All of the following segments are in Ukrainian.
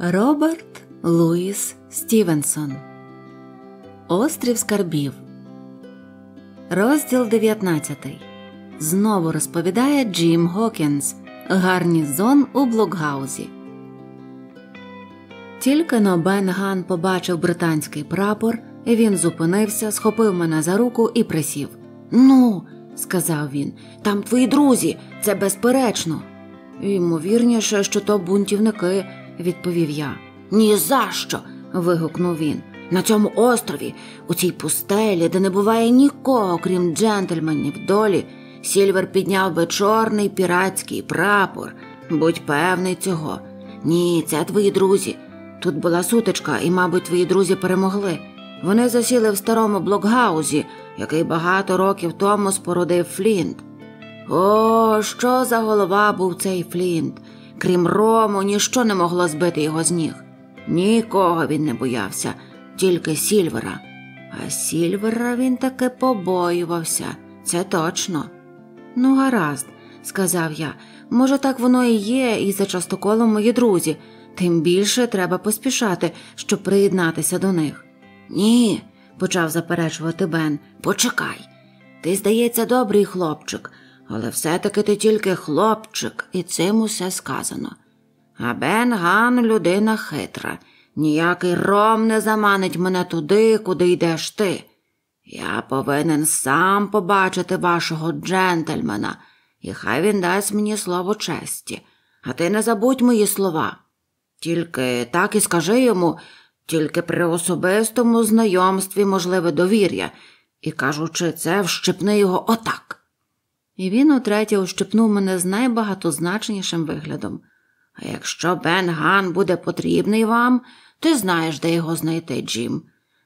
Роберт Луїс Стівенсон Острів Скарбів. Розділ 19. Знову розповідає Джим Гокінс. Гарнізон у блокгаузі. Тільки но Бен Ган побачив британський прапор. Він зупинився, схопив мене за руку і присів. Ну, сказав він, там твої друзі, це безперечно. Ймовірніше, що то бунтівники відповів я. «Ні за що!» – вигукнув він. На цьому острові, у цій пустелі, де не буває нікого, крім джентльменів долі, Сільвер підняв би чорний піратський прапор. Будь певний цього. Ні, це твої друзі. Тут була сутичка, і, мабуть, твої друзі перемогли. Вони засіли в старому блокгаузі, який багато років тому спорудив Флінт. О, що за голова був цей Флінт! Крім рому, ніщо не могло збити його з ніг. Нікого він не боявся, тільки сільвера. А сільвера він таки побоювався, це точно. Ну, гаразд, сказав я, може, так воно і є, і за частоколом мої друзі, тим більше треба поспішати, щоб приєднатися до них. Ні, почав заперечувати Бен, почекай. Ти, здається, добрий хлопчик, але все-таки ти тільки хлопчик, і цим усе сказано. А Бенган людина хитра, ніякий ром не заманить мене туди, куди йдеш ти. Я повинен сам побачити вашого джентльмена, і хай він дасть мені слово честі, а ти не забудь мої слова. Тільки так і скажи йому, тільки при особистому знайомстві можливе довір'я, і кажучи це, вщепни його отак і він утретє ущипнув мене з найбагатозначнішим виглядом. А якщо Бен Ган буде потрібний вам, ти знаєш, де його знайти, Джим,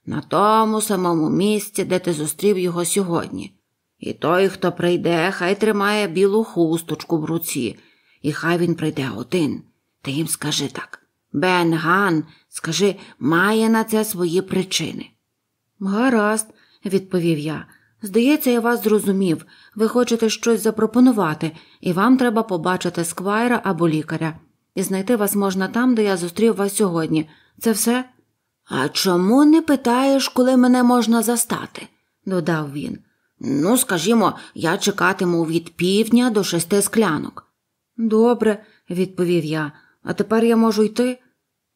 на тому самому місці, де ти зустрів його сьогодні. І той, хто прийде, хай тримає білу хусточку в руці, і хай він прийде один. Ти їм скажи так. Бен Ган, скажи, має на це свої причини. Гаразд, відповів я. Здається, я вас зрозумів. Ви хочете щось запропонувати, і вам треба побачити сквайра або лікаря. І знайти вас можна там, де я зустрів вас сьогодні. Це все? А чому не питаєш, коли мене можна застати? додав він. Ну, скажімо, я чекатиму від півдня до шести склянок. Добре, відповів я, а тепер я можу йти.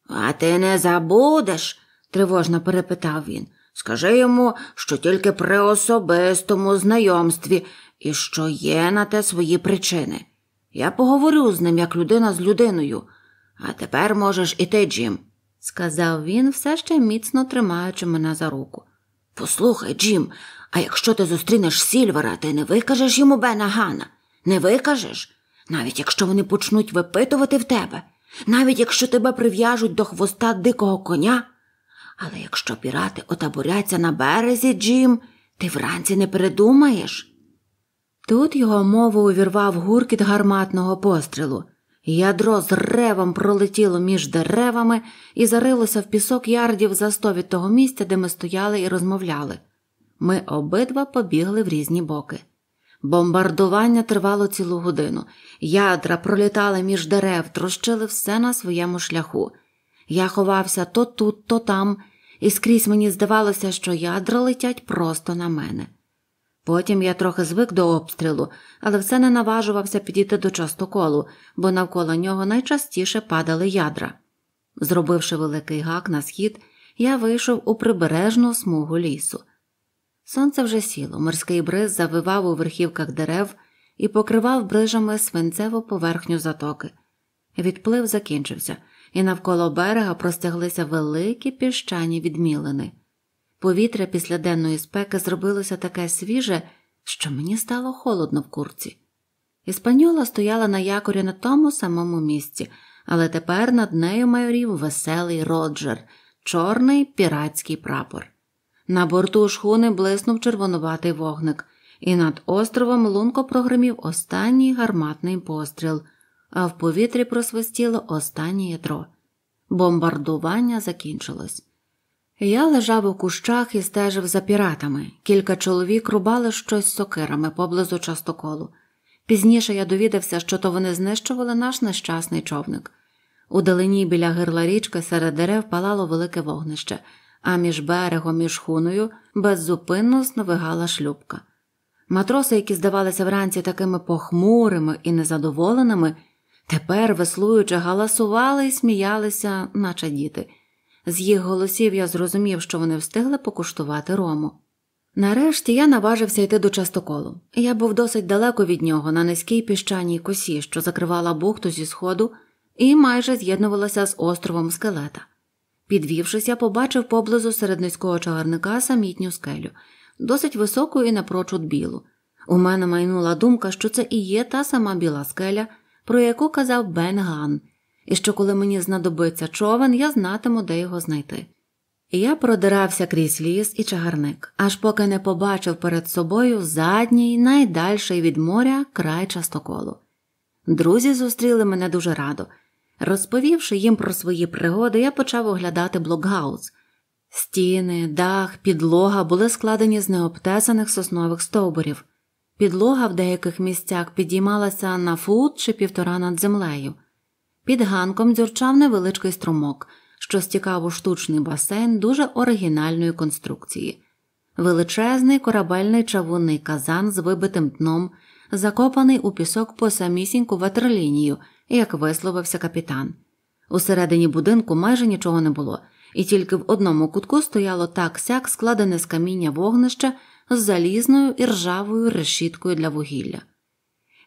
А ти не забудеш? тривожно перепитав він. Скажи йому, що тільки при особистому знайомстві і що є на те свої причини. Я поговорю з ним як людина з людиною, а тепер можеш іти, Джим, сказав він, все ще міцно тримаючи мене за руку. Послухай, Джим, а якщо ти зустрінеш Сільвера, ти не викажеш йому Бена Гана? Не викажеш? Навіть якщо вони почнуть випитувати в тебе, навіть якщо тебе прив'яжуть до хвоста дикого коня. Але якщо пірати отаборяться на березі, Джим, ти вранці не передумаєш. Тут його мову увірвав гуркіт гарматного пострілу. Ядро з ревом пролетіло між деревами і зарилося в пісок ярдів за сто від того місця, де ми стояли і розмовляли. Ми обидва побігли в різні боки. Бомбардування тривало цілу годину. Ядра пролітали між дерев, трощили все на своєму шляху. Я ховався то тут, то там, і скрізь мені здавалося, що ядра летять просто на мене. Потім я трохи звик до обстрілу, але все не наважувався підійти до частоколу, бо навколо нього найчастіше падали ядра. Зробивши великий гак на схід, я вийшов у прибережну смугу лісу. Сонце вже сіло, морський бриз завивав у верхівках дерев і покривав брижами свинцеву поверхню затоки. Відплив закінчився, і навколо берега простяглися великі піщані відмілини. Повітря після денної спеки зробилося таке свіже, що мені стало холодно в курці. Іспаньола стояла на якорі на тому самому місці, але тепер над нею майорів веселий Роджер, чорний піратський прапор. На борту шхуни блиснув червонуватий вогник, і над островом лунко прогримів останній гарматний постріл а в повітрі просвистіло останнє ядро. Бомбардування закінчилось. Я лежав у кущах і стежив за піратами. Кілька чоловік рубали щось сокирами поблизу частоколу. Пізніше я довідався, що то вони знищували наш нещасний човник. У далині біля гирла річки серед дерев палало велике вогнище, а між берегом і шхуною беззупинно сновигала шлюпка. Матроси, які здавалися вранці такими похмурими і незадоволеними, Тепер, веслуючи, галасували і сміялися, наче діти. З їх голосів я зрозумів, що вони встигли покуштувати рому. Нарешті я наважився йти до частоколу. Я був досить далеко від нього на низькій піщаній косі, що закривала бухту зі сходу, і майже з'єднувалася з островом скелета. Підвівшись, я побачив поблизу серед низького чагарника самітню скелю, досить високу і напрочуд білу. У мене майнула думка, що це і є та сама біла скеля про яку казав Бен Ган, і що, коли мені знадобиться човен, я знатиму, де його знайти. Я продирався крізь ліс і чагарник, аж поки не побачив перед собою задній, найдальший від моря край частоколу. Друзі зустріли мене дуже радо. Розповівши їм про свої пригоди, я почав оглядати блокгаус. Стіни, дах, підлога були складені з необтесаних соснових стовбурів. Підлога в деяких місцях підіймалася на фут чи півтора над землею. Під ганком дзюрчав невеличкий струмок, що стікав у штучний басейн дуже оригінальної конструкції, величезний корабельний чавунний казан з вибитим дном, закопаний у пісок по самісіньку ватерлінію, як висловився капітан. Усередині будинку майже нічого не було, і тільки в одному кутку стояло так сяк складене з каміння вогнище з залізною і ржавою решіткою для вугілля.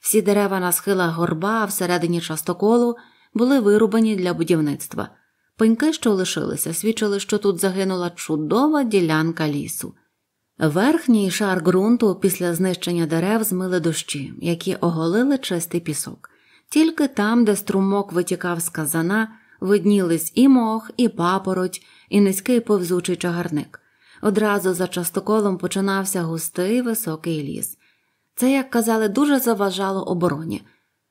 Всі дерева на схилах горба всередині частоколу були вирубані для будівництва. Пеньки, що лишилися, свідчили, що тут загинула чудова ділянка лісу. Верхній шар ґрунту після знищення дерев змили дощі, які оголили чистий пісок. Тільки там, де струмок витікав з казана, виднілись і мох, і папороть, і низький повзучий чагарник. Одразу за частоколом починався густий високий ліс. Це, як казали, дуже заважало обороні.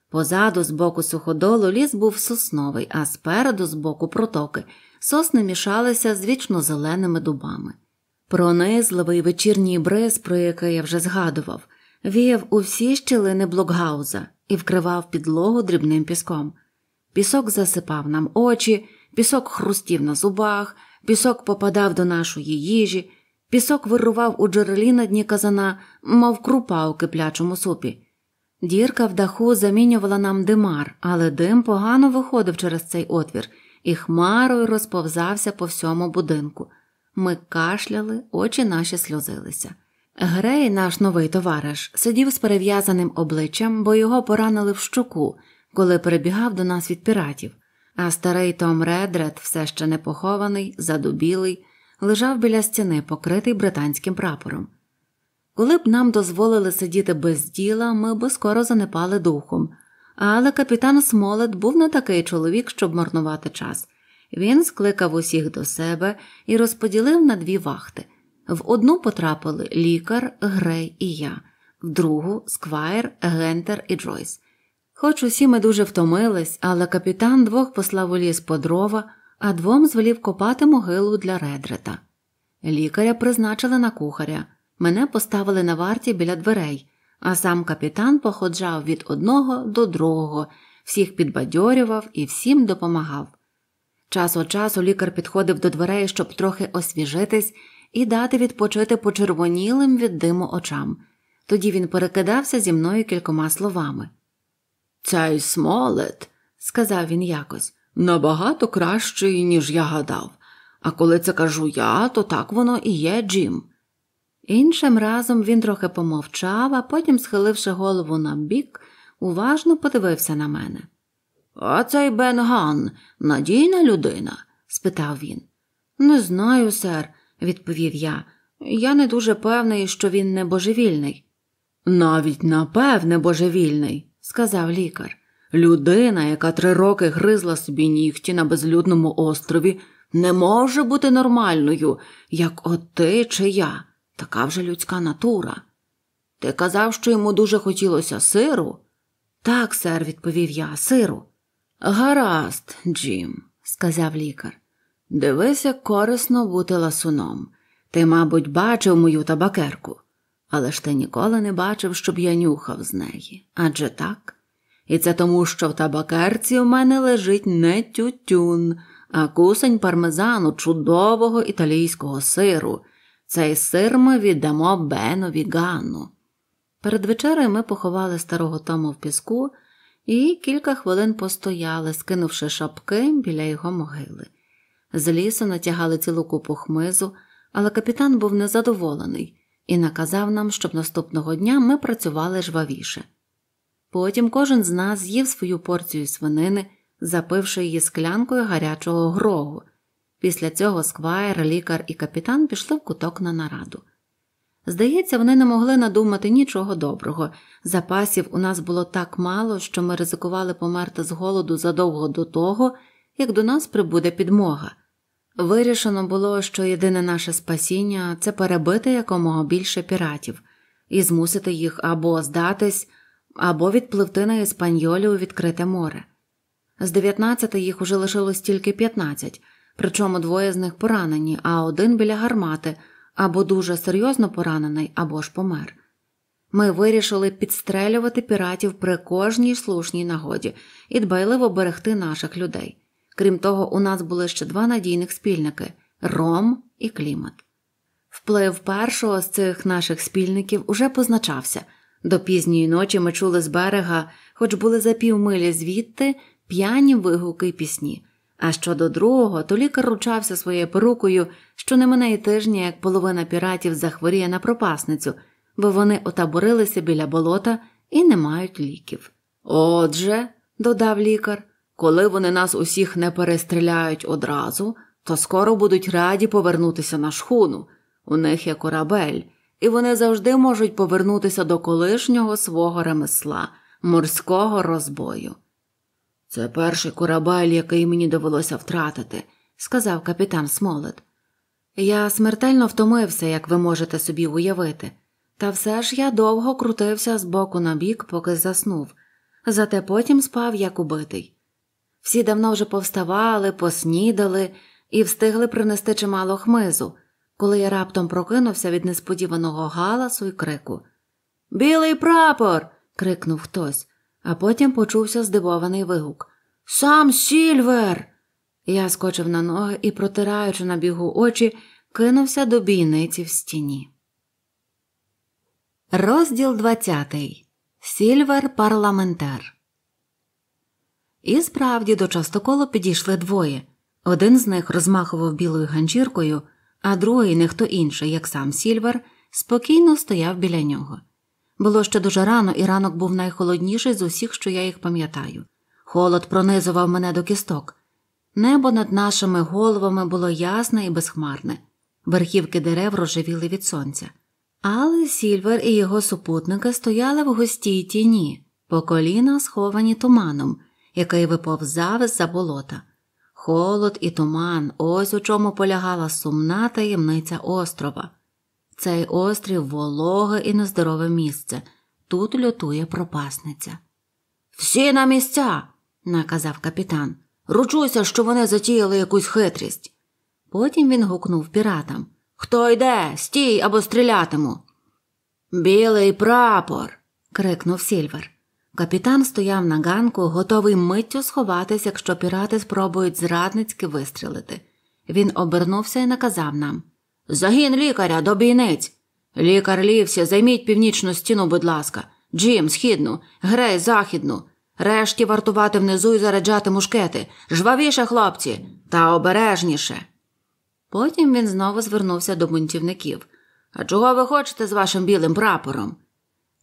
Позаду, з боку суходолу, ліс був сосновий, а спереду, з боку протоки, сосни мішалися з вічно зеленими дубами. Пронизливий вечірній бриз, про який я вже згадував, віяв у всі щілини блокгауза і вкривав підлогу дрібним піском. Пісок засипав нам очі, пісок хрустів на зубах пісок попадав до нашої їжі, пісок вирував у джерелі на дні казана, мов крупа у киплячому супі. Дірка в даху замінювала нам димар, але дим погано виходив через цей отвір і хмарою розповзався по всьому будинку. Ми кашляли, очі наші сльозилися. Грей, наш новий товариш, сидів з перев'язаним обличчям, бо його поранили в щоку, коли перебігав до нас від піратів а старий Том Редред, все ще не похований, задубілий, лежав біля стіни, покритий британським прапором. Коли б нам дозволили сидіти без діла, ми б скоро занепали духом, але капітан Смолет був не такий чоловік, щоб марнувати час. Він скликав усіх до себе і розподілив на дві вахти. В одну потрапили лікар, Грей і я, в другу сквайр, Гентер і Джойс. Хоч усі ми дуже втомились, але капітан двох послав у ліс по дрова, а двом звелів копати могилу для редрета. Лікаря призначили на кухаря, мене поставили на варті біля дверей, а сам капітан походжав від одного до другого, всіх підбадьорював і всім допомагав. Час від часу лікар підходив до дверей, щоб трохи освіжитись і дати відпочити почервонілим від диму очам. Тоді він перекидався зі мною кількома словами. Цей смолет, сказав він якось, набагато кращий, ніж я гадав. А коли це кажу я, то так воно і є, Джим. Іншим разом він трохи помовчав, а потім, схиливши голову на бік, уважно подивився на мене. А цей Бен Ган надійна людина? спитав він. Не знаю, сер, відповів я. Я не дуже певний, що він не божевільний. Навіть напевне божевільний, сказав лікар. Людина, яка три роки гризла собі нігті на безлюдному острові, не може бути нормальною, як от ти чи я, така вже людська натура. Ти казав, що йому дуже хотілося сиру? Так, сер, відповів я, сиру. Гаразд, Джим, сказав лікар. дивись, як корисно бути ласуном. Ти, мабуть, бачив мою табакерку. Але ж ти ніколи не бачив, щоб я нюхав з неї. Адже так? І це тому, що в табакерці у мене лежить не тютюн, а кусень пармезану чудового італійського сиру. Цей сир ми віддамо Бенові Ганну. Перед вечерею ми поховали старого Тома в піску і кілька хвилин постояли, скинувши шапки біля його могили. З лісу натягали цілу купу хмизу, але капітан був незадоволений і наказав нам, щоб наступного дня ми працювали жвавіше. Потім кожен з нас з'їв свою порцію свинини, запивши її склянкою гарячого грогу. Після цього сквайр, лікар і капітан пішли в куток на нараду. Здається, вони не могли надумати нічого доброго. Запасів у нас було так мало, що ми ризикували померти з голоду задовго до того, як до нас прибуде підмога. Вирішено було, що єдине наше спасіння це перебити якомога більше піратів і змусити їх або здатись, або відпливти на Іспаньолі у відкрите море. З 19 їх уже лишилось тільки 15, причому двоє з них поранені, а один біля гармати або дуже серйозно поранений, або ж помер. Ми вирішили підстрелювати піратів при кожній слушній нагоді і дбайливо берегти наших людей. Крім того, у нас були ще два надійних спільники ром і клімат. Вплив першого з цих наших спільників уже позначався. До пізньої ночі ми чули з берега, хоч були за півмилі звідти п'яні вигуки й пісні. А щодо другого, то лікар ручався своєю перукою, що не й тижня, як половина піратів захворіє на пропасницю, бо вони отаборилися біля болота і не мають ліків. Отже, додав лікар, коли вони нас усіх не перестріляють одразу, то скоро будуть раді повернутися на шхуну. У них є корабель, і вони завжди можуть повернутися до колишнього свого ремесла, морського розбою. Це перший корабель, який мені довелося втратити, сказав капітан Смолет. Я смертельно втомився, як ви можете собі уявити, та все ж я довго крутився з боку на бік, поки заснув, зате потім спав як убитий. Всі давно вже повставали, поснідали і встигли принести чимало хмизу, коли я раптом прокинувся від несподіваного галасу і крику. Білий прапор. крикнув хтось, а потім почувся здивований вигук. Сам Сільвер. Я скочив на ноги і, протираючи на бігу очі, кинувся до бійниці в стіні. Розділ двадцятий. Сільвер парламентар. І справді до частоколу підійшли двоє. Один з них розмахував білою ганчіркою, а другий, не хто інший, як сам Сільвер, спокійно стояв біля нього. Було ще дуже рано, і ранок був найхолодніший з усіх, що я їх пам'ятаю. Холод пронизував мене до кісток. Небо над нашими головами було ясне і безхмарне, верхівки дерев рожевіли від сонця. Але Сільвер і його супутники стояли в густій тіні, по коліна сховані туманом який виповзав з за болота. Холод і туман, ось у чому полягала сумна таємниця острова. Цей острів вологе і нездорове місце. Тут лютує пропасниця. Всі на місця, наказав капітан. Ручуся, що вони затіяли якусь хитрість. Потім він гукнув піратам Хто йде, стій або стрілятиму. Білий прапор. крикнув Сільвер. Капітан стояв на ганку, готовий миттю сховатись, якщо пірати спробують зрадницьки вистрілити. Він обернувся і наказав нам Загін лікаря, до бійниць! Лікар лівся, займіть північну стіну, будь ласка, Джим, східну, грей, західну, решті вартувати внизу і заряджати мушкети. Жвавіше, хлопці, та обережніше. Потім він знову звернувся до бунтівників. А чого ви хочете з вашим білим прапором?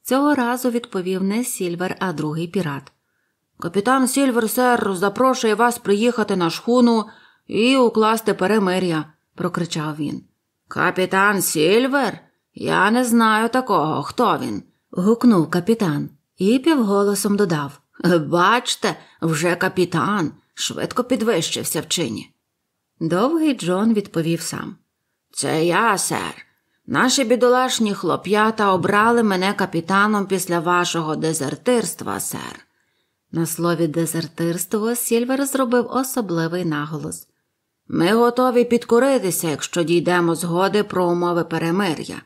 Цього разу відповів не Сільвер, а другий пірат. Капітан Сільвер, сер, запрошує вас приїхати на шхуну і укласти перемир'я, прокричав він. Капітан Сільвер? Я не знаю такого, хто він. гукнув капітан і півголосом додав Бачте, вже капітан швидко підвищився в чині. Довгий Джон відповів сам Це я, сер. Наші бідолашні хлоп'ята обрали мене капітаном після вашого дезертирства, сер. На слові дезертирство Сільвер зробив особливий наголос. Ми готові підкоритися, якщо дійдемо згоди про умови перемир'я.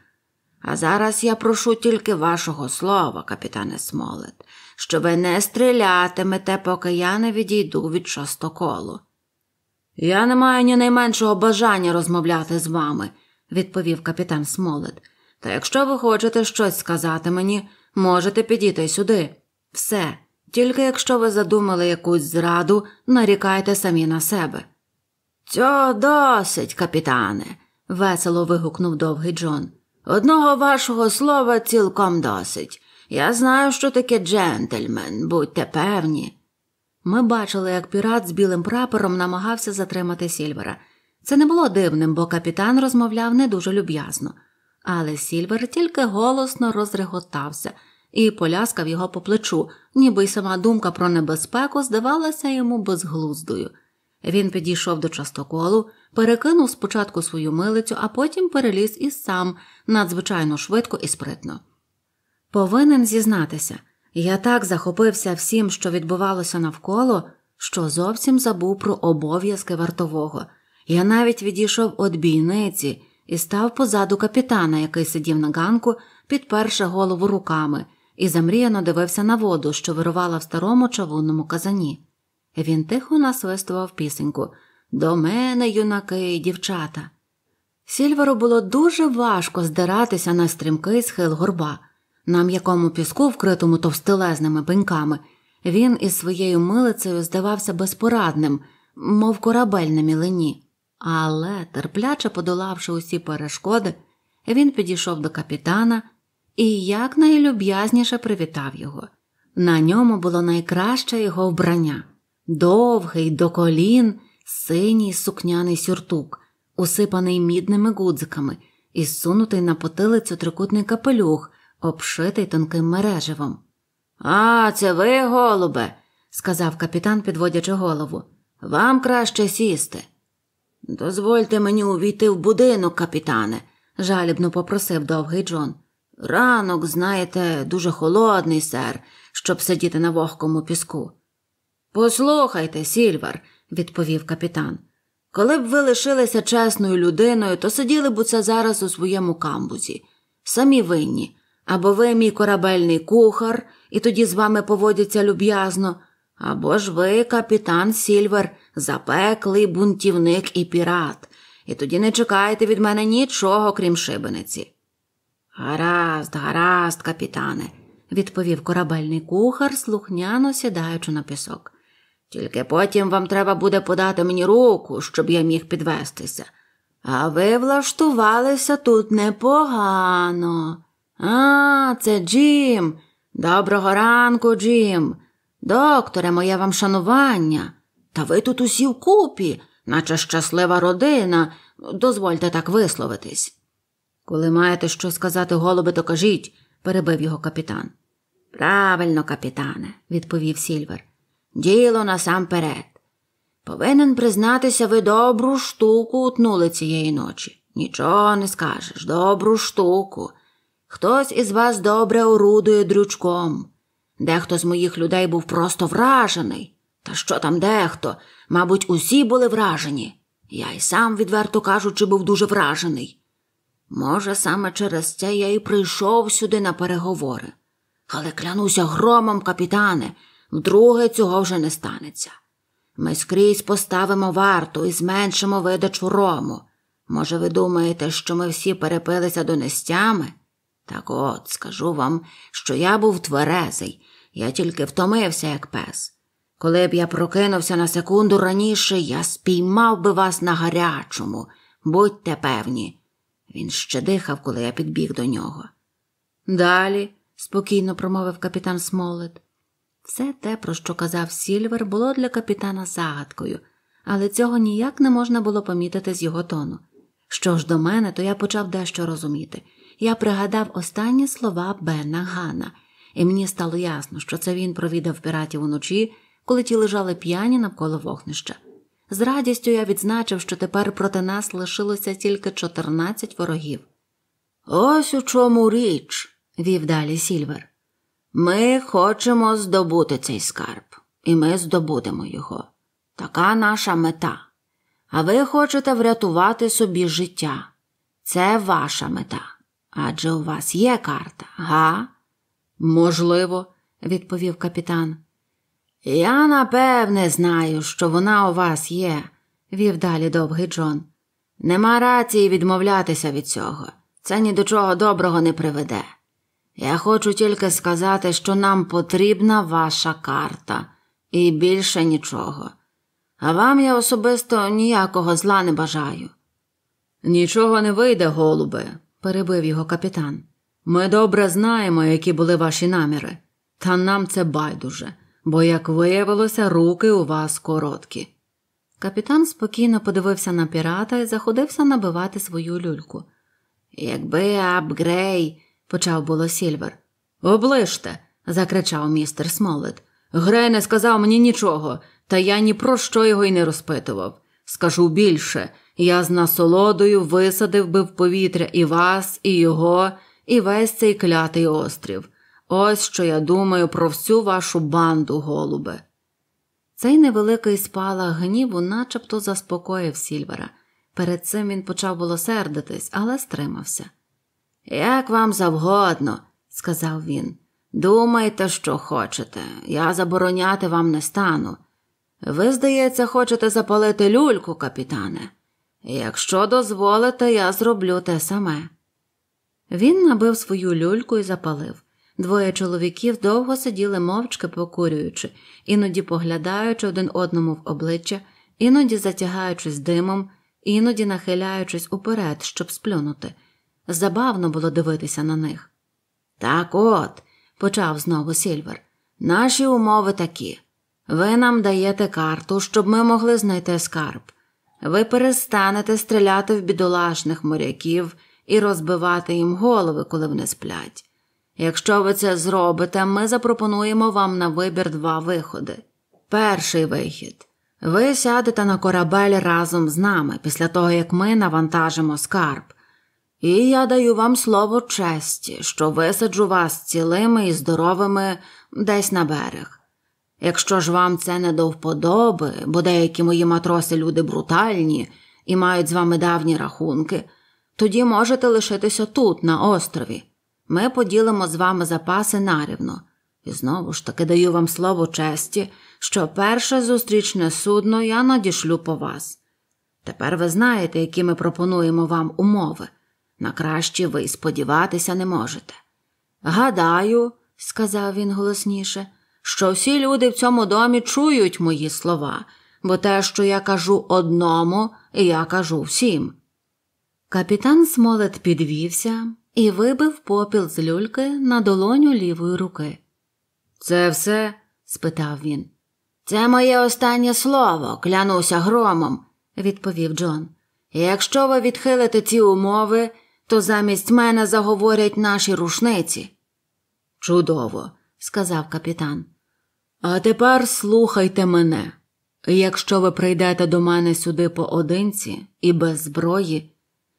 А зараз я прошу тільки вашого слова, капітане Смолет, що ви не стрілятимете, поки я не відійду від шостоколу. Я не маю ні найменшого бажання розмовляти з вами відповів капітан Смолет. Та якщо ви хочете щось сказати мені, можете підійти сюди. Все, тільки якщо ви задумали якусь зраду, нарікайте самі на себе. Цього досить, капітане, весело вигукнув довгий Джон. Одного вашого слова цілком досить. Я знаю, що таке джентльмен, будьте певні. Ми бачили, як пірат з білим прапором намагався затримати Сільвера. Це не було дивним, бо капітан розмовляв не дуже люб'язно, але Сільвер тільки голосно розреготався і поляскав його по плечу, ніби й сама думка про небезпеку здавалася йому безглуздою. Він підійшов до частоколу, перекинув спочатку свою милицю, а потім переліз і сам надзвичайно швидко і спритно. Повинен зізнатися, я так захопився всім, що відбувалося навколо, що зовсім забув про обов'язки вартового. Я навіть відійшов від бійниці і став позаду капітана, який сидів на ганку, підперши голову руками, і замріяно дивився на воду, що вирувала в старому чавунному казані. Він тихо насвистував пісеньку До мене, юнаки дівчата. Сільверу було дуже важко здиратися на стрімкий схил горба, на м'якому піску, вкритому товстелезними пеньками, він із своєю милицею здавався безпорадним, мов корабель на мілині. Але, терпляче подолавши усі перешкоди, він підійшов до капітана і якнайлюб'язніше привітав його. На ньому було найкраще його вбрання довгий до колін, синій сукняний сюртук, усипаний мідними гудзиками і сунутий на потилицю трикутний капелюх, обшитий тонким мереживом. А, це ви, голубе, сказав капітан, підводячи голову. Вам краще сісти. Дозвольте мені увійти в будинок, капітане, жалібно попросив довгий Джон. Ранок, знаєте, дуже холодний, сер, щоб сидіти на вогкому піску. Послухайте, Сільвер, відповів капітан. Коли б ви лишилися чесною людиною, то сиділи б це зараз у своєму камбузі. Самі винні. Або ви мій корабельний кухар, і тоді з вами поводяться люб'язно, або ж ви, капітан Сільвер, запеклий бунтівник і пірат, і тоді не чекаєте від мене нічого, крім шибениці. Гаразд, гаразд, капітане, відповів корабельний кухар, слухняно сідаючи на пісок. Тільки потім вам треба буде подати мені руку, щоб я міг підвестися. А ви влаштувалися тут непогано. А, це Джим. Доброго ранку, Джим. Докторе, моє вам шанування, та ви тут усі вкупі, наче щаслива родина, дозвольте так висловитись. Коли маєте що сказати, голубе, то кажіть, перебив його капітан. Правильно, капітане, відповів Сільвер. Діло насамперед. Повинен признатися, ви добру штуку утнули цієї ночі. Нічого не скажеш, добру штуку. Хтось із вас добре орудує дрючком. Дехто з моїх людей був просто вражений. Та що там дехто? Мабуть, усі були вражені. Я й сам, відверто кажучи, був дуже вражений. Може, саме через це я і прийшов сюди на переговори. Але клянуся громом, капітане, вдруге цього вже не станеться. Ми скрізь поставимо варту і зменшимо видачу рому. Може, ви думаєте, що ми всі перепилися до нестями? Так от, скажу вам, що я був тверезий я тільки втомився, як пес. Коли б я прокинувся на секунду раніше, я спіймав би вас на гарячому, будьте певні. Він ще дихав, коли я підбіг до нього. Далі, спокійно промовив капітан Смолет. Все те, про що казав Сільвер, було для капітана загадкою, але цього ніяк не можна було помітити з його тону. Що ж до мене, то я почав дещо розуміти. Я пригадав останні слова Бена Гана – і мені стало ясно, що це він провідав піратів уночі, коли ті лежали п'яні навколо вогнища. З радістю я відзначив, що тепер проти нас лишилося тільки 14 ворогів. Ось у чому річ, вів далі Сільвер. Ми хочемо здобути цей скарб, і ми здобудемо його. Така наша мета. А ви хочете врятувати собі життя. Це ваша мета. Адже у вас є карта, га? Можливо, відповів капітан. Я напевне знаю, що вона у вас є, вів далі довгий Джон. Нема рації відмовлятися від цього. Це ні до чого доброго не приведе. Я хочу тільки сказати, що нам потрібна ваша карта, і більше нічого. А вам я особисто ніякого зла не бажаю. Нічого не вийде, голубе, перебив його капітан. Ми добре знаємо, які були ваші наміри, та нам це байдуже, бо, як виявилося, руки у вас короткі. Капітан спокійно подивився на пірата і заходився набивати свою люльку. Якби Апгрей, почав було Сільвер. Оближте, закричав містер Смолет. Грей не сказав мені нічого, та я ні про що його й не розпитував. Скажу більше, я з насолодою висадив би в повітря і вас, і його, і весь цей клятий острів. Ось що я думаю про всю вашу банду, голубе. Цей невеликий спалах гніву начебто заспокоїв Сільвера. Перед цим він почав було сердитись, але стримався. Як вам завгодно, сказав він, думайте, що хочете, я забороняти вам не стану. Ви, здається, хочете запалити люльку, капітане. Якщо дозволите, я зроблю те саме. Він набив свою люльку і запалив. Двоє чоловіків довго сиділи мовчки покурюючи, іноді поглядаючи один одному в обличчя, іноді затягаючись димом, іноді нахиляючись уперед, щоб сплюнути. Забавно було дивитися на них. Так от, почав знову Сільвер, наші умови такі. Ви нам даєте карту, щоб ми могли знайти скарб. Ви перестанете стріляти в бідолашних моряків і розбивати їм голови, коли вони сплять. Якщо ви це зробите, ми запропонуємо вам на вибір два виходи. Перший вихід ви сядете на корабель разом з нами після того, як ми навантажимо скарб. І я даю вам слово честі, що висаджу вас цілими і здоровими десь на берег. Якщо ж вам це не до вподоби, бо деякі мої матроси люди брутальні і мають з вами давні рахунки. Тоді можете лишитися тут, на острові. Ми поділимо з вами запаси нарівно. І знову ж таки даю вам слово честі, що перше зустрічне судно я надішлю по вас. Тепер ви знаєте, які ми пропонуємо вам умови. На краще ви сподіватися не можете. Гадаю, сказав він голосніше, що всі люди в цьому домі чують мої слова, бо те, що я кажу одному, я кажу всім. Капітан Смолет підвівся і вибив попіл з люльки на долоню лівої руки. Це все? спитав він. Це моє останнє слово, клянуся громом, відповів Джон. Якщо ви відхилите ці умови, то замість мене заговорять наші рушниці. Чудово, сказав капітан. А тепер слухайте мене. Якщо ви прийдете до мене сюди поодинці і без зброї,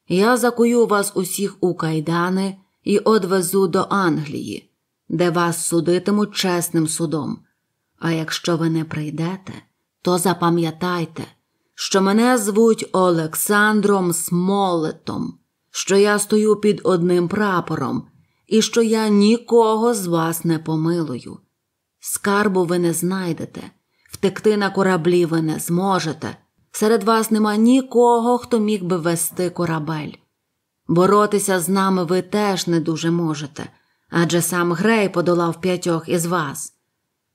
я закую вас усіх у кайдани і одвезу до Англії, де вас судитимуть чесним судом. А якщо ви не прийдете, то запам'ятайте, що мене звуть Олександром Смолетом, що я стою під одним прапором і що я нікого з вас не помилую. Скарбу ви не знайдете, втекти на кораблі ви не зможете. Серед вас нема нікого, хто міг би вести корабель. Боротися з нами ви теж не дуже можете, адже сам Грей подолав п'ятьох із вас.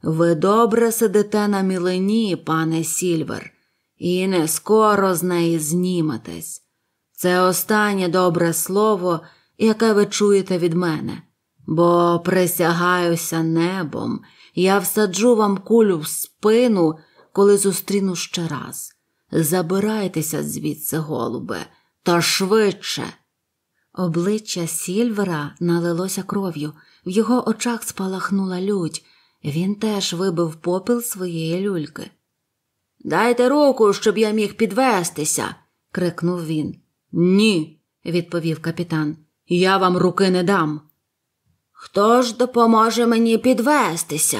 Ви добре сидите на мілені, пане Сільвер, і не скоро з неї зніметесь. Це останнє добре слово, яке ви чуєте від мене, бо присягаюся небом, я всаджу вам кулю в спину, коли зустріну ще раз. Забирайтеся звідси, голубе, та швидше. Обличчя Сільвера налилося кров'ю, в його очах спалахнула лють, він теж вибив попіл своєї люльки. Дайте руку, щоб я міг підвестися, крикнув він. Ні, відповів капітан. Я вам руки не дам. Хто ж допоможе мені підвестися?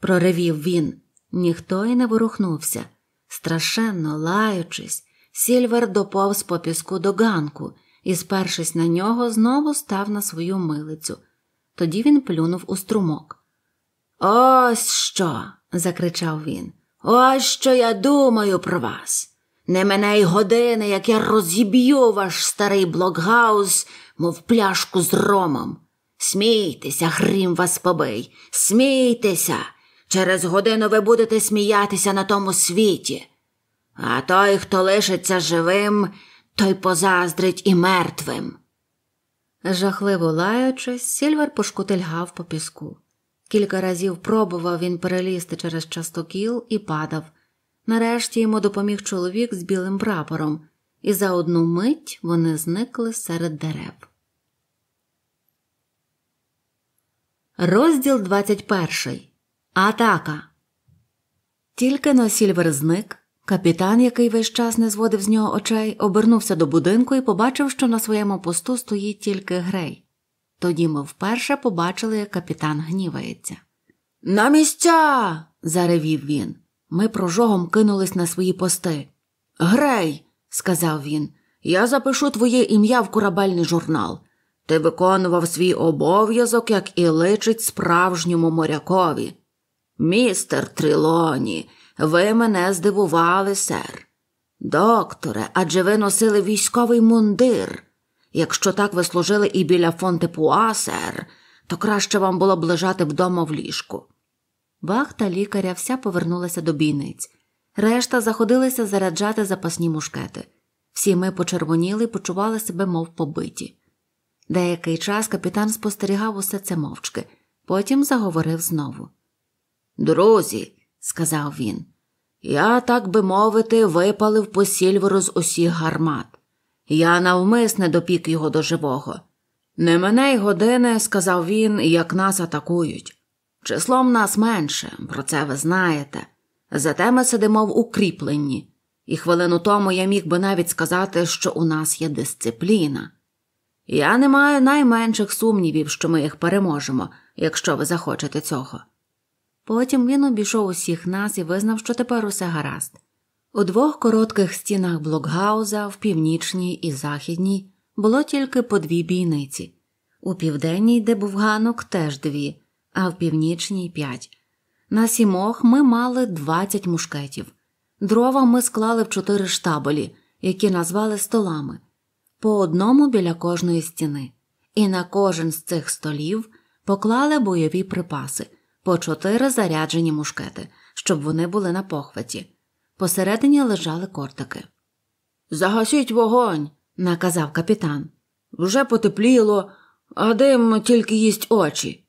проривів він. Ніхто й не ворухнувся. Страшенно лаючись, Сільвер доповз по піску до ганку і, спершись на нього, знову став на свою милицю. Тоді він плюнув у струмок. Ось що. закричав він. Ось що я думаю про вас. Не мене й години, як я розіб'ю ваш старий блокгаус, мов пляшку з ромом. Смійтеся, грім вас побий, смійтеся, Через годину ви будете сміятися на тому світі. А той, хто лишиться живим, той позаздрить і мертвим. Жахливо лаючись, Сільвер пошкутильгав по піску. Кілька разів пробував він перелізти через частокіл і падав. Нарешті йому допоміг чоловік з білим прапором, і за одну мить вони зникли серед дерев. Розділ двадцять перший. Атака. Тільки на сільвер зник. Капітан, який весь час не зводив з нього очей, обернувся до будинку і побачив, що на своєму посту стоїть тільки грей. Тоді ми вперше побачили, як капітан гнівається. На місця. заревів він. Ми прожогом кинулись на свої пости. Грей, сказав він, я запишу твоє ім'я в корабельний журнал. Ти виконував свій обов'язок, як і личить справжньому морякові. Містер Трилоні, ви мене здивували, сер. Докторе, адже ви носили військовий мундир. Якщо так ви служили і біля Пуа, сер, то краще вам було б лежати вдома в ліжку. Вахта лікаря вся повернулася до бійниць. Решта заходилися заряджати запасні мушкети. Всі ми почервоніли і почували себе, мов побиті. Деякий час капітан спостерігав усе це мовчки, потім заговорив знову. Друзі, сказав він, я, так би мовити, випалив по сільверу з усіх гармат. Я навмисне допік його до живого. Не мене й години, сказав він, як нас атакують. Числом нас менше, про це ви знаєте. Зате ми сидимо в укріпленні, і хвилину тому я міг би навіть сказати, що у нас є дисципліна. Я не маю найменших сумнівів, що ми їх переможемо, якщо ви захочете цього. Потім він обійшов усіх нас і визнав, що тепер усе гаразд. У двох коротких стінах блокгауза, в північній і західній, було тільки по дві бійниці, у південній, де був ганок, теж дві, а в північній п'ять. На сімох ми мали двадцять мушкетів. Дрова ми склали в чотири штаболі, які назвали столами, по одному біля кожної стіни, і на кожен з цих столів поклали бойові припаси по чотири заряджені мушкети, щоб вони були на похваті. Посередині лежали кортики. Загасіть вогонь, наказав капітан. Вже потепліло, а дим тільки їсть очі.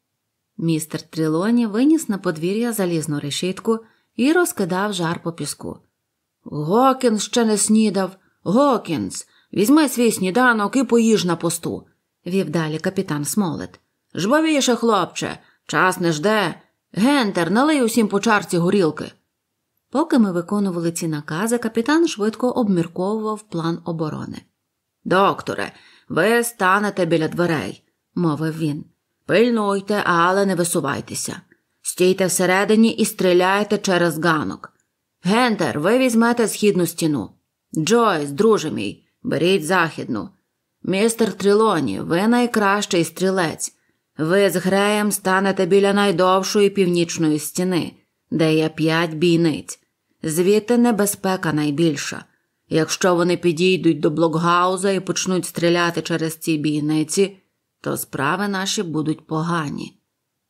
Містер Трілоні виніс на подвір'я залізну решітку і розкидав жар по піску. Гокінс ще не снідав. Гокінс, візьми свій сніданок і поїж на посту, вів далі капітан Смолет. Жбовіше, хлопче, час не жде. Гентер, налий усім по чарці горілки. Поки ми виконували ці накази, капітан швидко обмірковував план оборони. Докторе, ви станете біля дверей, мовив він. Пильнуйте, але не висувайтеся. Стійте всередині і стріляйте через ганок. Гентер, ви візьмете східну стіну. Джойс, друже мій, беріть західну. Містер Трілоні, ви найкращий стрілець. Ви з греєм станете біля найдовшої північної стіни, де є п'ять бійниць, звідти небезпека найбільша. Якщо вони підійдуть до блокгауза і почнуть стріляти через ці бійниці, то справи наші будуть погані.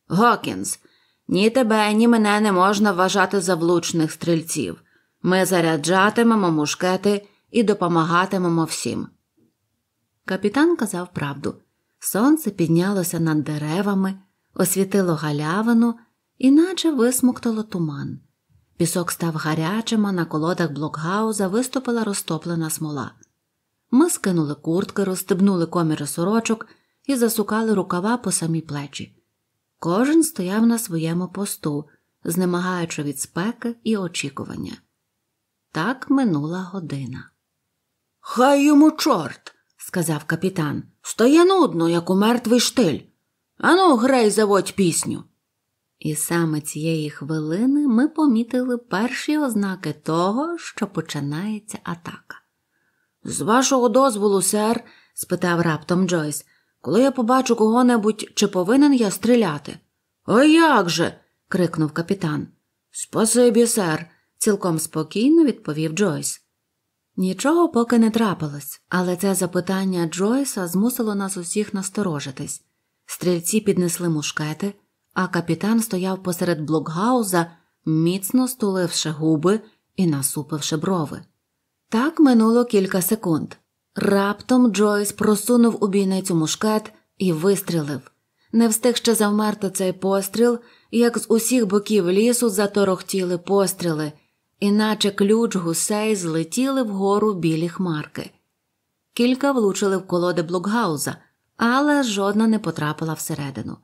Гокінс, ні тебе, ні мене не можна вважати за влучних стрільців. Ми заряджатимемо мушкети і допомагатимемо всім. Капітан казав правду. Сонце піднялося над деревами, освітило галявину, і наче висмоктало туман. Пісок став гарячим, а на колодах блокгауза виступила розтоплена смола. Ми скинули куртки, розстебнули коміри сорочок і засукали рукава по самі плечі. Кожен стояв на своєму посту, знемагаючи від спеки і очікування. Так минула година. Хай йому чорт, сказав капітан. Стає нудно, як у мертвий штиль. Ану, грей, заводь пісню. І саме цієї хвилини ми помітили перші ознаки того, що починається атака. З вашого дозволу, сер, спитав раптом Джойс, коли я побачу кого-небудь, чи повинен я стріляти? «А як же? крикнув капітан. Спасибі, сер, цілком спокійно відповів Джойс. Нічого поки не трапилось, але це запитання Джойса змусило нас усіх насторожитись. Стрільці піднесли мушкети, а капітан стояв посеред блокгауза, міцно стуливши губи і насупивши брови. Так минуло кілька секунд. Раптом Джойс просунув у бійницю мушкет і вистрілив. Не встиг ще завмерти цей постріл, як з усіх боків лісу заторохтіли постріли, іначе ключ гусей злетіли вгору білі хмарки. Кілька влучили в колоди блокгауза, але жодна не потрапила всередину.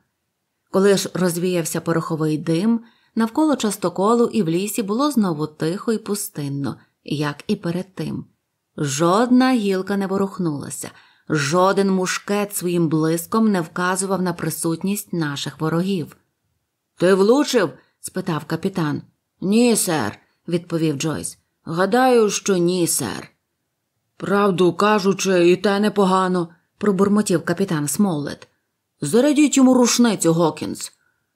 Коли ж розвіявся пороховий дим, навколо частоколу і в лісі було знову тихо і пустинно, як і перед тим. Жодна гілка не ворухнулася, жоден мушкет своїм блиском не вказував на присутність наших ворогів. Ти влучив? спитав капітан. Ні, сер, відповів Джойс. Гадаю, що ні, сер. Правду кажучи, і те непогано, пробурмотів капітан Смоллет. Зарядіть йому рушницю, Гокінс.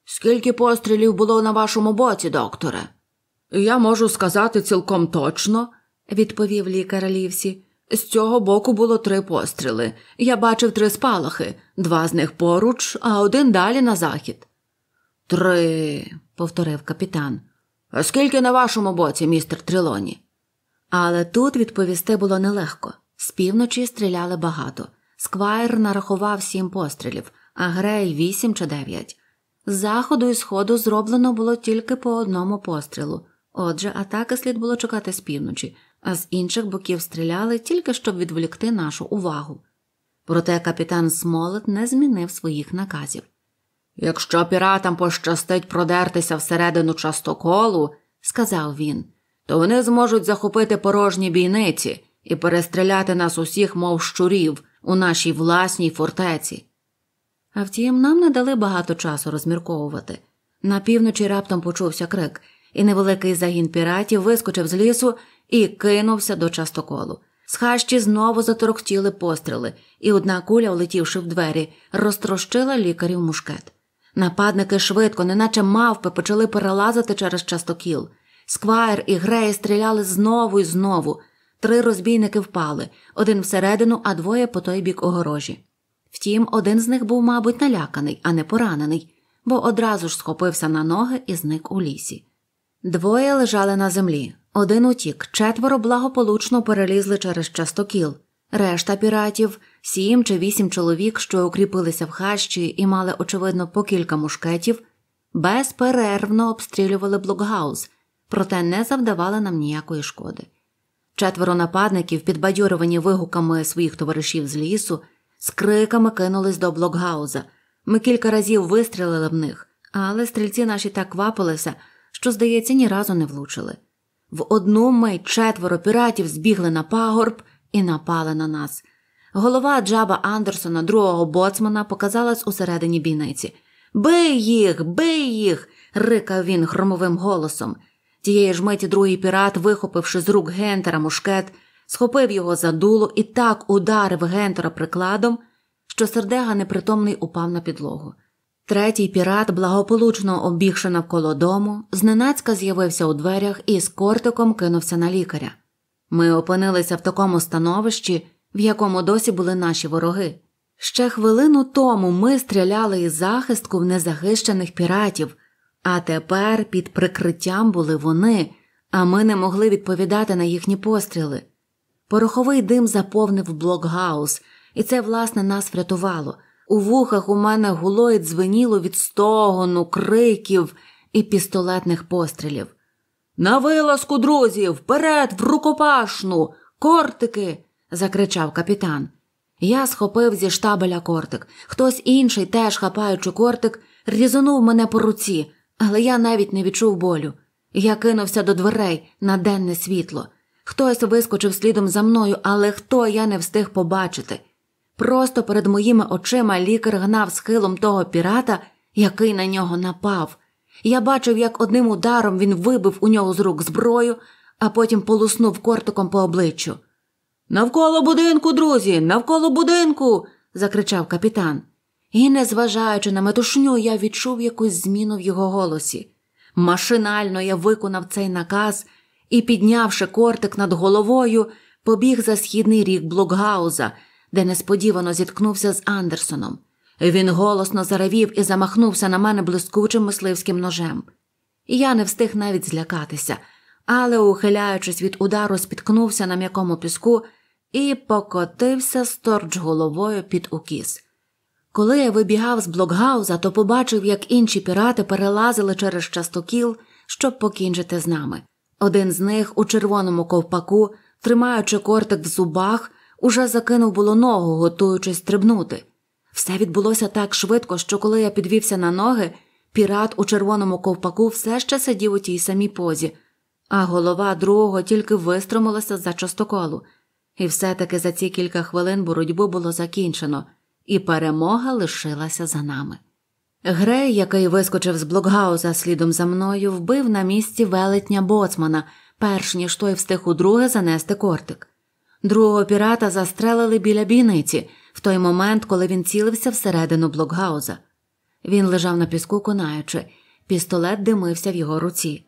Скільки пострілів було на вашому боці, докторе? Я можу сказати цілком точно, відповів лікар Лівсі. З цього боку було три постріли. Я бачив три спалахи, два з них поруч, а один далі на захід. Три, повторив капітан. А скільки на вашому боці, містер Трилоні? Але тут відповісти було нелегко. З півночі стріляли багато. Сквайр нарахував сім пострілів, а грей вісім чи дев'ять. З заходу і сходу зроблено було тільки по одному пострілу. Отже, атаки слід було чекати з півночі, а з інших боків стріляли тільки щоб відволікти нашу увагу. Проте капітан Смолет не змінив своїх наказів. Якщо піратам пощастить продертися всередину частоколу, сказав він, то вони зможуть захопити порожні бійниці і перестріляти нас усіх, мов щурів, у нашій власній фортеці. А втім, нам не дали багато часу розмірковувати. На півночі раптом почувся крик, і невеликий загін піратів вискочив з лісу і кинувся до частоколу. З хащі знову заторохтіли постріли, і одна куля, влетівши в двері, розтрощила лікарів мушкет. Нападники швидко, неначе мавпи, почали перелазити через частокіл. Сквайр і Грей стріляли знову і знову. Три розбійники впали, один всередину, а двоє по той бік огорожі. Втім, один з них був, мабуть, наляканий, а не поранений, бо одразу ж схопився на ноги і зник у лісі. Двоє лежали на землі, один утік, четверо благополучно перелізли через частокіл. Решта піратів сім чи вісім чоловік, що укріпилися в хащі і мали, очевидно, по кілька мушкетів, безперервно обстрілювали блокгаус, проте не завдавали нам ніякої шкоди. Четверо нападників, підбадьорювані вигуками своїх товаришів з лісу, з криками кинулись до блокгауза. Ми кілька разів вистрілили в них, але стрільці наші так квапилися, що, здається, ні разу не влучили. В одну мить четверо піратів збігли на пагорб і напали на нас. Голова Джаба Андерсона, другого боцмана, показалась усередині бійниці. Бий їх, бий їх. рикав він громовим голосом. Тієї ж миті другий пірат, вихопивши з рук Гентера мушкет, схопив його за дулу і так ударив Гентера прикладом, що сердега непритомний упав на підлогу. Третій пірат, благополучно обігши навколо дому, зненацька з'явився у дверях і з кортиком кинувся на лікаря. Ми опинилися в такому становищі в якому досі були наші вороги. Ще хвилину тому ми стріляли із захистку в незахищених піратів, а тепер під прикриттям були вони, а ми не могли відповідати на їхні постріли. Пороховий дим заповнив блокгаус, і це, власне, нас врятувало. У вухах у мене гуло і дзвеніло від стогону, криків і пістолетних пострілів. На вилазку, друзі, вперед, в рукопашну, кортики, закричав капітан. Я схопив зі штабеля кортик. Хтось інший, теж хапаючи кортик, різонув мене по руці, але я навіть не відчув болю. Я кинувся до дверей на денне світло. Хтось вискочив слідом за мною, але хто я не встиг побачити. Просто перед моїми очима лікар гнав схилом того пірата, який на нього напав. Я бачив, як одним ударом він вибив у нього з рук зброю, а потім полуснув кортиком по обличчю. Навколо будинку, друзі, навколо будинку. закричав капітан. І, незважаючи на метушню, я відчув якусь зміну в його голосі. Машинально я виконав цей наказ і, піднявши кортик над головою, побіг за східний рік Блокгауза, де несподівано зіткнувся з Андерсоном. Він голосно заревів і замахнувся на мене блискучим мисливським ножем. Я не встиг навіть злякатися, але, ухиляючись від удару, спіткнувся на м'якому піску і покотився сторч головою під укіс. Коли я вибігав з блокгауза, то побачив, як інші пірати перелазили через частокіл, щоб покінчити з нами. Один з них у червоному ковпаку, тримаючи кортик в зубах, уже закинув було ногу, готуючись стрибнути. Все відбулося так швидко, що коли я підвівся на ноги, пірат у червоному ковпаку все ще сидів у тій самій позі, а голова другого тільки вистромилася за частоколу – і все-таки за ці кілька хвилин боротьбу було закінчено, і перемога лишилася за нами. Грей, який вискочив з блокгауза слідом за мною, вбив на місці велетня боцмана, перш ніж той встиг удруге занести кортик. Другого пірата застрелили біля бійниці в той момент, коли він цілився всередину блокгауза. Він лежав на піску, конаючи, пістолет димився в його руці.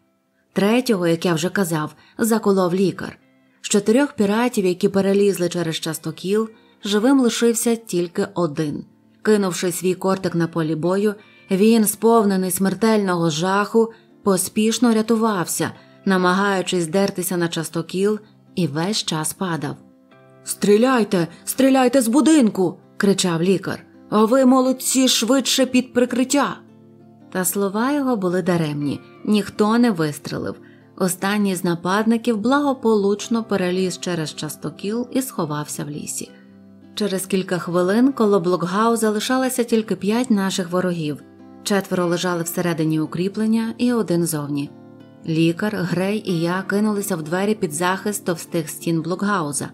Третього, як я вже казав, заколов лікар. З чотирьох піратів, які перелізли через частокіл, живим лишився тільки один. Кинувши свій кортик на полі бою, він, сповнений смертельного жаху, поспішно рятувався, намагаючись дертися на частокіл, і весь час падав. Стріляйте, стріляйте з будинку. кричав лікар. А ви, молодці, швидше під прикриття. Та слова його були даремні, ніхто не вистрелив. Останній з нападників благополучно переліз через частокіл і сховався в лісі. Через кілька хвилин коло блокгауза лишалося тільки п'ять наших ворогів, четверо лежали всередині укріплення і один зовні. Лікар, Грей і я кинулися в двері під захист товстих стін блокгауза.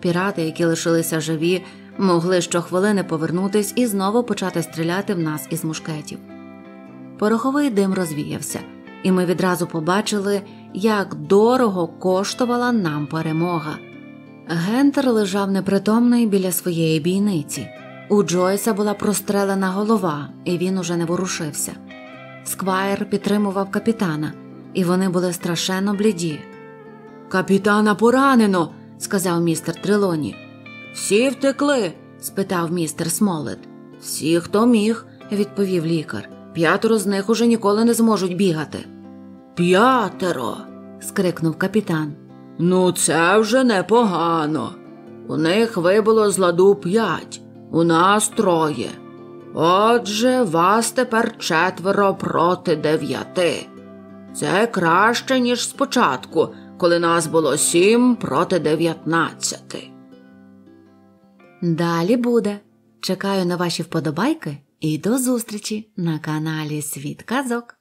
Пірати, які лишилися живі, могли щохвилини повернутись і знову почати стріляти в нас із мушкетів. Пороховий дим розвіявся і ми відразу побачили, як дорого коштувала нам перемога. Гентер лежав непритомний біля своєї бійниці. У Джойса була прострелена голова, і він уже не ворушився. Сквайр підтримував капітана, і вони були страшенно бліді. Капітана поранено, сказав містер Трилоні. Всі втекли? спитав містер Смолет. Всі, хто міг, відповів лікар. П'ятеро з них уже ніколи не зможуть бігати. П'ятеро. скрикнув капітан. Ну, це вже непогано. У них вибуло з ладу п'ять, у нас троє. Отже, вас тепер четверо проти дев'яти. Це краще, ніж спочатку, коли нас було сім проти дев'ятнадцяти. Далі буде. Чекаю на ваші вподобайки і до зустрічі на каналі Світ Казок.